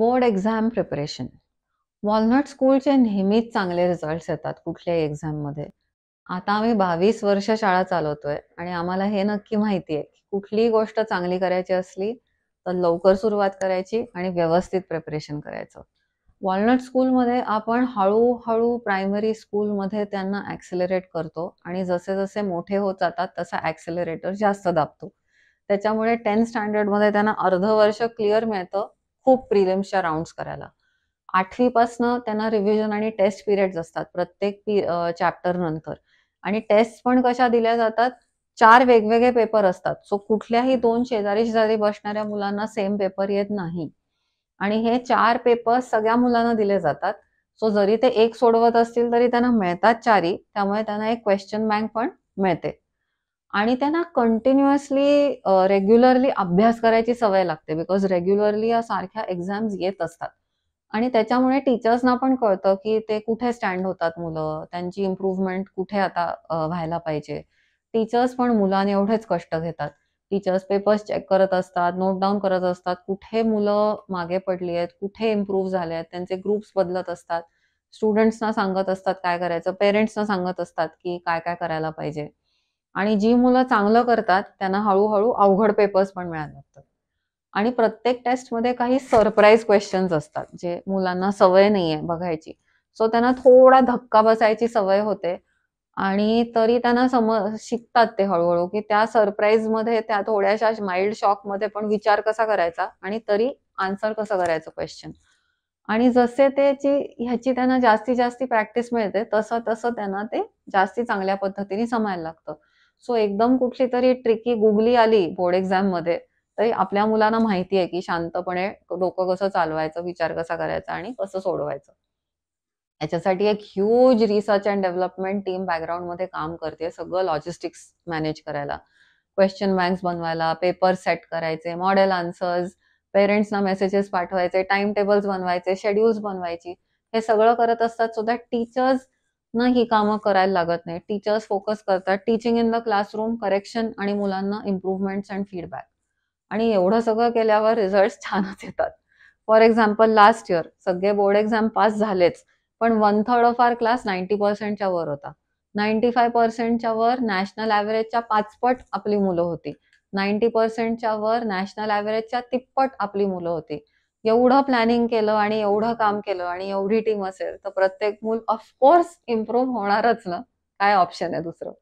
board exam preparation walnut स्कूलचे नेहमीच चांगले रिझल्ट येतात कुठल्याही एक्झाममध्ये आता आम्ही बावीस वर्ष शाळा चालवतोय आणि आम्हाला हे नक्की माहिती आहे की कुठलीही गोष्ट चांगली करायची असली तर लवकर सुरुवात करायची आणि व्यवस्थित प्रिपरेशन करायचं वॉलनट स्कूलमध्ये आपण हळूहळू प्रायमरी स्कूलमध्ये त्यांना ॲक्सिलरेट करतो आणि जसे जसे मोठे होत जातात तसा ॲक्सिलरेटर जास्त दाबतो त्याच्यामुळे टेन्थ स्टँडर्डमध्ये त्यांना अर्ध वर्ष क्लिअर मिळतं खूप प्रिलिम्सच्या राऊंड्स करायला आठवीपासनं त्यांना रिव्हिजन आणि टेस्ट पिरियड्स असतात प्रत्येक चॅप्टर नंतर आणि टेस्ट पण कशा दिल्या जातात चार वेगवेगळे पेपर असतात सो कुठल्याही दोन शेजारी शेजारी बसणाऱ्या मुलांना सेम पेपर येत नाही आणि हे चार पेपर सगळ्या मुलांना दिले जातात सो जरी ते एक सोडवत असतील तरी त्यांना मिळतात चारी त्यामुळे त्यांना एक क्वेश्चन बँक पण मिळते आणि त्यांना कंटिन्युअसली रेग्युलरली अभ्यास करायची सवय लागते बिकॉज रेग्युलरली या सारख्या एक्झाम्स येत असतात आणि त्याच्यामुळे टीचर्सना पण कळतं की ते कुठे स्टँड होतात मुलं त्यांची इम्प्रूव्हमेंट कुठे आता व्हायला पाहिजे टीचर्स पण मुलांनी एवढेच कष्ट घेतात टीचर्स पेपर्स चेक करत असतात नोट डाऊन करत असतात कुठे मुलं मागे पडली आहेत कुठे इम्प्रूव्ह झाले आहेत त्यांचे ग्रुप्स बदलत असतात स्टुडंट्सना सांगत असतात काय करायचं पेरेंट्सना सांगत असतात की काय काय करायला पाहिजे आणि जी मुलं चांगलं करतात त्यांना हळूहळू अवघड पेपर्स पण मिळायला लागतात आणि प्रत्येक टेस्टमध्ये काही सरप्राईज क्वेश्चन्स असतात जे मुलांना सवय नाहीये बघायची सो त्यांना थोडा धक्का बसायची सवय होते आणि तरी त्यांना सम शिकतात ते हळूहळू की त्या सरप्राईज मध्ये त्या थोड्याशा माइल्ड शॉक मध्ये पण विचार कसा करायचा आणि तरी आन्सर कसं करायचं क्वेश्चन आणि जसे त्याची ह्याची त्यांना जास्तीत जास्ती प्रॅक्टिस मिळते तसं तसं त्यांना ते जास्ती चांगल्या पद्धतीने समायला लागतं सो एकदम कुठली तरी ट्रिकी गुगली आली बोर्ड एक्झाम मध्ये तरी आपल्या मुलांना माहिती आहे की शांतपणे डोकं कसं चालवायचं विचार कसा करायचा आणि कसं सोडवायचं याच्यासाठी एक huge research and development team background मध्ये काम करते सगळं लॉजिस्टिक्स मॅनेज करायला क्वेश्चन बँक्स बनवायला पेपर सेट करायचे मॉडेल आन्सर्स पेरेंट्सना मेसेजेस पाठवायचे टाइम टेबल्स बनवायचे शेड्यूल्स बनवायची हे सगळं करत असतात सो दॅट टीचर्स ना ही कामं करायला लागत नाही टीचर्स फोकस करतात teaching in the classroom correction आणि मुलांना इम्प्रुव्हमेंट्स अँड फीडबॅक आणि एवढं सगळं केल्यावर रिझल्ट छानच येतात फॉर एक्झाम्पल लास्ट इयर सगळे बोर्ड एक्झाम पास झालेच पण one third of our class ninety पर्सेंटच्या वर होता नाईन्टी फाय पर्सेंटच्या वर नॅशनल ॲव्हरेजच्या पाचपट आपली मुलं होती नाईन्टी पर्सेंटच्या वर नॅशनल ऍव्हरेजच्या तिप्पट आपली मुलं होती एवढं प्लॅनिंग केलं आणि एवढं काम केलं आणि एवढी टीम असेल तर प्रत्येक मूल ऑफकोर्स इम्प्रूव्ह होणारच ना काय ऑप्शन आहे दुसरं